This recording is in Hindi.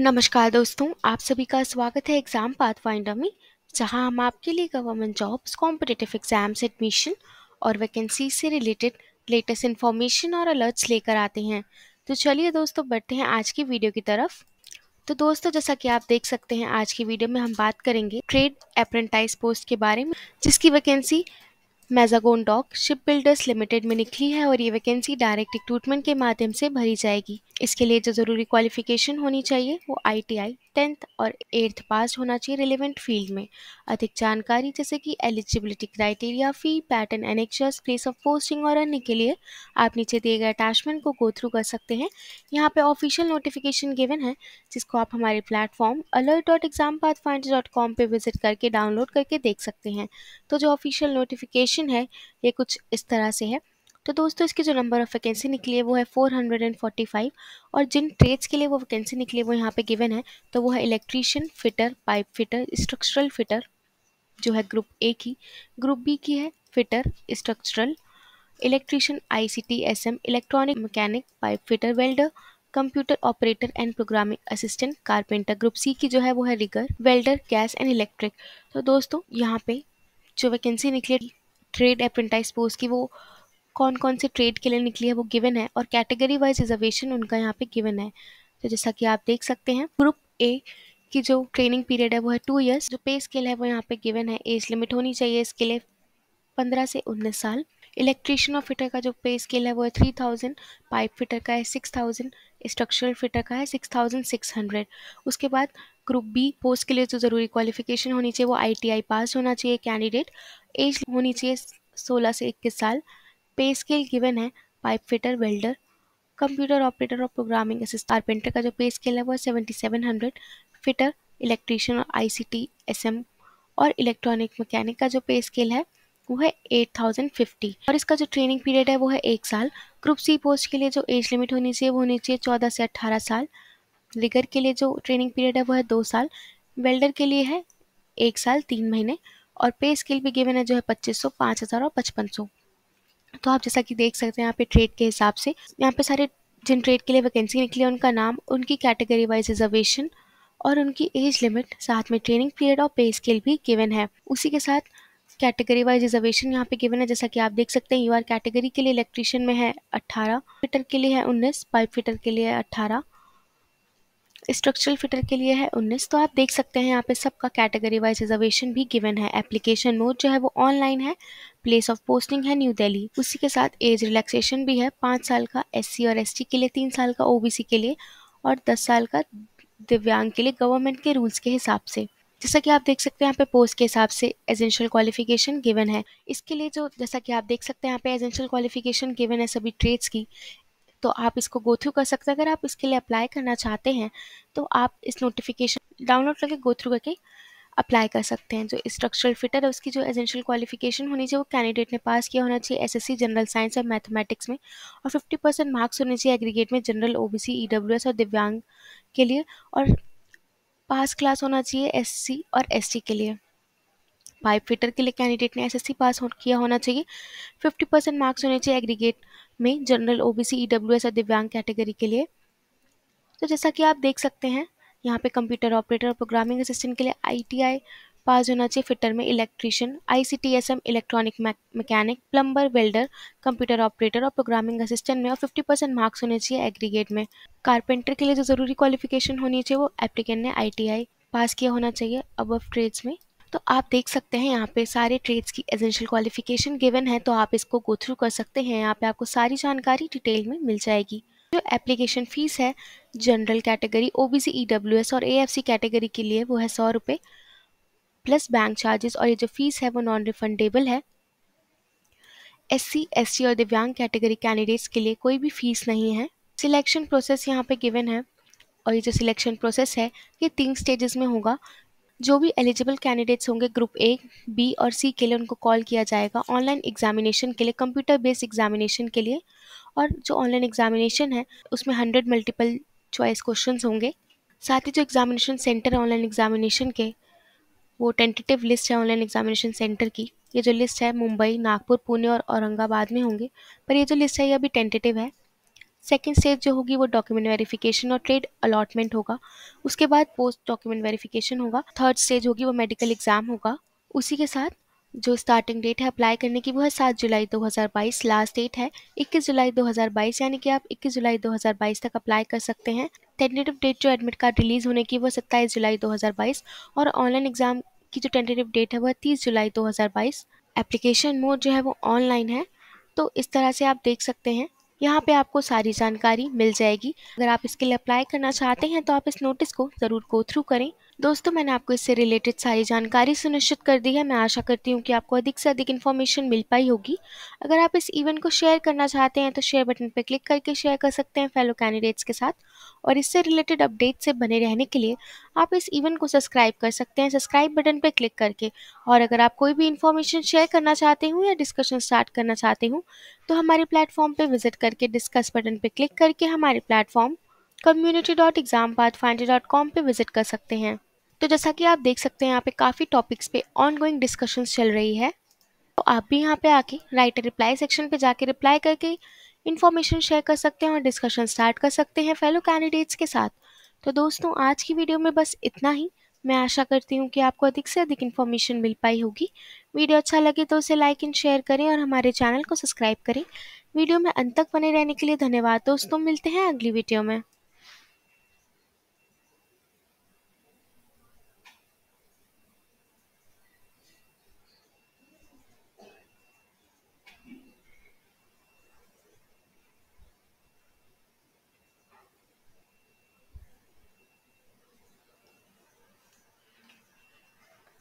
नमस्कार दोस्तों आप सभी का स्वागत है एग्ज़ाम फाइंडर में जहां हम आपके लिए government jobs competitive exams admission और वैकेंसी से रिलेटेड लेटेस्ट इन्फॉर्मेशन और अलर्ट्स लेकर आते हैं तो चलिए दोस्तों बढ़ते हैं आज की वीडियो की तरफ तो दोस्तों जैसा कि आप देख सकते हैं आज की वीडियो में हम बात करेंगे ट्रेड अप्रेंटाइज पोस्ट के बारे में जिसकी vacancy Mazagon dock shipbuilders limited में निकली है और ये वैकेंसी डायरेक्ट रिक्रूटमेंट के माध्यम से भरी जाएगी इसके लिए जो ज़रूरी क्वालिफिकेशन होनी चाहिए वो आई टेंथ और एट्थ पास होना चाहिए रिलेवेंट फील्ड में अधिक जानकारी जैसे कि eligibility criteria fee pattern annexures place of posting और अन्य के लिए आप नीचे दिए गए अटैचमेंट को गो थ्रू कर सकते हैं यहाँ पे ऑफिशियल नोटिफिकेशन गिवन है जिसको आप हमारे platform alert dot exam path find dot com पर विजिट करके डाउनलोड करके देख सकते हैं तो जो ऑफिशियल नोटिफिकेशन है ये कुछ इस तरह से है तो दोस्तों इसकी जो नंबर ऑफ़ वैकेंसी निकली है वो है 445 और जिन ट्रेड्स के लिए वो वैकेंसी निकली है वो यहाँ पे गिवन है तो वो है electrician fitter pipe fitter structural fitter जो है ग्रुप ए की ग्रुप बी की है fitter structural electrician S M electronic mechanic pipe fitter welder computer operator and programming assistant carpenter group C की जो है वो है rigger welder gas and electric तो दोस्तों यहाँ पे जो वैकेंसी निकली ट्रेड अप्रेंटाइज पोस्ट की वो कौन कौन से ट्रेड के लिए निकली है वो गिवन है और कैटेगरी वाइज रिजर्वेशन उनका यहाँ पे गिवन है तो जैसा कि आप देख सकते हैं ग्रुप ए की जो ट्रेनिंग पीरियड है वो है टू ईयर्स जो पे स्केल है वो यहाँ पे गिवन है एज लिमिट होनी चाहिए इसके लिए पंद्रह से उन्नीस साल इलेक्ट्रिशियन और फिटर का जो पे स्केल है वो है थ्री थाउजेंड पाइप फिटर का है सिक्स थाउजेंड स्ट्रक्चरल फिटर का है सिक्स थाउजेंड सिक्स हंड्रेड उसके बाद ग्रुप बी पोस्ट के लिए जो ज़रूरी क्वालिफिकेशन होनी चाहिए वो आई पास होना चाहिए कैंडिडेट एज होनी चाहिए सोलह से इक्कीस साल पे स्केल गिवन है pipe fitter welder computer operator और प्रोग्रामिंग असिस्ट कारपेंटर का जो पे स्केल है वो seventy seven hundred fitter electrician और I C T S M और इलेक्ट्रॉनिक मैकेनिक का जो पे स्केल है वो है एट थाउजेंड फिफ्टी और इसका जो ट्रेनिंग पीरियड है वो है एक साल ग्रुप सी पोस्ट के लिए जो एज लिमिट होनी चाहिए वो होनी चाहिए चौदह से अट्ठारह साल लिगर के लिए जो ट्रेनिंग पीरियड है वो है दो साल वेल्डर के लिए है एक साल तीन महीने और पे स्केल भी गिवन है जो है पच्चीस सौ पाँच हज़ार और पचपन सौ तो आप जैसा कि देख सकते हैं यहाँ पे ट्रेड के हिसाब से यहाँ पे सारे जिन ट्रेड के लिए वैकेंसी निकली है उनका नाम उनकी कैटेगरी वाइज रिजर्वेशन और उनकी एज लिमिट साथ में ट्रेनिंग पीरियड और पे स्केल भी गिवन है उसी के साथ कैटेगरी वाइज रिजर्वेशन यहाँ पे गिवन है जैसा कि आप देख सकते हैं यू आर कैटेगरी के लिए इलेक्ट्रीशियन में है 18 फिटर के लिए है 19 पाइप फिटर के लिए है स्ट्रक्चरल फिटर के लिए है 19 तो आप देख सकते हैं यहाँ पे सबका कैटेगरी वाइज रिजर्वेशन भी गिवन है एप्लीकेशन मोड जो है वो ऑनलाइन है प्लेस ऑफ पोस्टिंग है न्यू दिल्ली उसी के साथ एज रिलैक्सेशन भी है पाँच साल का एस और एस के लिए तीन साल का ओ के लिए और दस साल का दिव्यांग के लिए गवर्नमेंट के रूल्स के हिसाब से जैसा कि आप देख सकते हैं यहाँ पे पोस्ट के हिसाब से एजेंशियल क्वालिफिकेशन गिवन है इसके लिए जो जैसा कि आप देख सकते हैं यहाँ पे एजेंशियल क्वालिफिकेशन गिवन है सभी ट्रेड्स की तो आप इसको गो थ्रू कर सकते हैं अगर आप इसके लिए अप्लाई करना चाहते हैं तो आप इस नोटिफिकेशन डाउनलोड करके गो थ्रू करके अप्लाई कर सकते हैं जो स्ट्रक्चरल फिटर है उसकी जो एजेंशियल क्वालिफिकेशन होनी चाहिए वो कैंडिडेट ने पास किया होना चाहिए एसएससी जनरल साइंस और मैथमेटिक्स में और 50 परसेंट मार्क्स होने चाहिए एग्रीगेट में जनरल ओबीसी ईडब्ल्यूएस और दिव्यांग के लिए और पास क्लास होना चाहिए एससी और एस के लिए पाइप फिटर के लिए कैंडिडेट ने एस पास हो, किया होना चाहिए फिफ्टी परसेंट मार्क्स होने चाहिए एग्रीगेट में जनरल ओबीसी ईडब्ल्यूएस और दिव्यांग कैटेगरी के लिए तो जैसा कि आप देख सकते हैं यहाँ पे कंप्यूटर ऑपरेटर और प्रोग्रामिंग असिस्टेंट के लिए आईटीआई पास होना चाहिए फिटर में electrician ICTSM electronic mechanic plumber welder computer operator और प्रोग्रामिंग असिस्टेंट में और 50 परसेंट मार्क्स होने चाहिए एग्रीगेट में कारपेंटर के लिए जो ज़रूरी क्वालिफिकेशन होनी चाहिए वो एप्लीकेंट ने आई पास किया होना चाहिए अब ट्रेड्स में तो आप देख सकते हैं यहाँ पे सारे ट्रेड्स की एजेंशियल क्वालिफिकेशन गिवन है तो आप इसको गो थ्रू कर सकते हैं यहाँ पे आपको सारी जानकारी डिटेल में मिल जाएगी जो एप्लीकेशन फ़ीस है जनरल कैटेगरी ओ बी और ए कैटेगरी के लिए वो है सौ रुपये प्लस बैंक चार्जेस और ये जो फ़ीस है वो नॉन रिफंडेबल है एस सी एस सी और दिव्यांग कैटेगरी कैंडिडेट्स के लिए कोई भी फ़ीस नहीं है सिलेक्शन प्रोसेस यहाँ पे गिवन है और ये जो सिलेक्शन प्रोसेस है ये तीन स्टेजेस में होगा जो भी एलिजिबल कैंडिडेट्स होंगे ग्रुप ए बी और सी के लिए उनको कॉल किया जाएगा ऑनलाइन एग्जामिनेशन के लिए कंप्यूटर बेस्ड एग्जामिनेशन के लिए और जो ऑनलाइन एग्जामिनेशन है उसमें हंड्रेड मल्टीपल चॉइस क्वेश्चन होंगे साथ ही जो एग्जामिनेशन सेंटर है ऑनलाइन एग्जामिनेशन के वो टेंटेटिव लिस्ट है ऑनलाइन एग्जामिनेशन सेंटर की ये जो लिस्ट है मुंबई नागपुर पुणे और औरंगाबाद में होंगे पर ये जो लिस्ट है ये अभी टेंटेटिव है सेकेंड स्टेज जो होगी वो डॉक्यूमेंट वेरिफिकेशन और ट्रेड अलॉटमेंट होगा उसके बाद पोस्ट डॉक्यूमेंट वेरिफिकेशन होगा थर्ड स्टेज होगी वो मेडिकल एग्जाम होगा उसी के साथ जो स्टार्टिंग डेट है अप्लाई करने की वो है सात जुलाई 2022 लास्ट डेट है 21 जुलाई 2022 यानी कि आप 21 जुलाई 2022 तक अप्लाई कर सकते हैं टेंटेटिव डेट जो एडमिट कार्ड रिलीज़ होने की वो सत्ताईस जुलाई 2022 और ऑनलाइन एग्ज़ाम की जो टेंटेटिव डेट है वह तीस जुलाई 2022 एप्लीकेशन मोड जो है वो ऑनलाइन है तो इस तरह से आप देख सकते हैं यहाँ पे आपको सारी जानकारी मिल जाएगी अगर आप इसके लिए अप्लाई करना चाहते हैं तो आप इस नोटिस को ज़रूर गो थ्रू करें दोस्तों मैंने आपको इससे रिलेटेड सारी जानकारी सुनिश्चित कर दी है मैं आशा करती हूँ कि आपको अधिक से अधिक इन्फॉर्मेशन मिल पाई होगी अगर आप इस इवेंट को शेयर करना चाहते हैं तो शेयर बटन पर क्लिक करके शेयर कर सकते हैं फेलो कैंडिडेट्स के साथ और इससे रिलेटेड अपडेट से बने रहने के लिए आप इस इवेंट को सब्सक्राइब कर सकते हैं सब्सक्राइब बटन पर क्लिक करके और अगर आप कोई भी इन्फॉर्मेशन शेयर करना चाहते हूँ या डिस्कशन स्टार्ट करना चाहते हूँ तो हमारे प्लेटफॉर्म पर विजिट करके डिस्कस बटन पर क्लिक करके हमारे platform community dot exam path finder dot com पर विजिट कर सकते हैं तो जैसा कि आप देख सकते हैं यहाँ पे काफ़ी टॉपिक्स पे ऑनगोइंग डिस्कशंस चल रही है तो आप भी यहाँ पे आके राइटर रिप्लाई सेक्शन पे जाके रिप्लाई करके इन्फॉर्मेशन शेयर कर सकते हैं और डिस्कशन स्टार्ट कर सकते हैं फेलो कैंडिडेट्स के साथ तो दोस्तों आज की वीडियो में बस इतना ही मैं आशा करती हूँ कि आपको अधिक से अधिक इन्फॉर्मेशन मिल पाई होगी वीडियो अच्छा लगे तो उसे लाइक एंड शेयर करें और हमारे चैनल को सब्सक्राइब करें वीडियो में अंत तक बने रहने के लिए धन्यवाद दोस्तों मिलते हैं अगली वीडियो में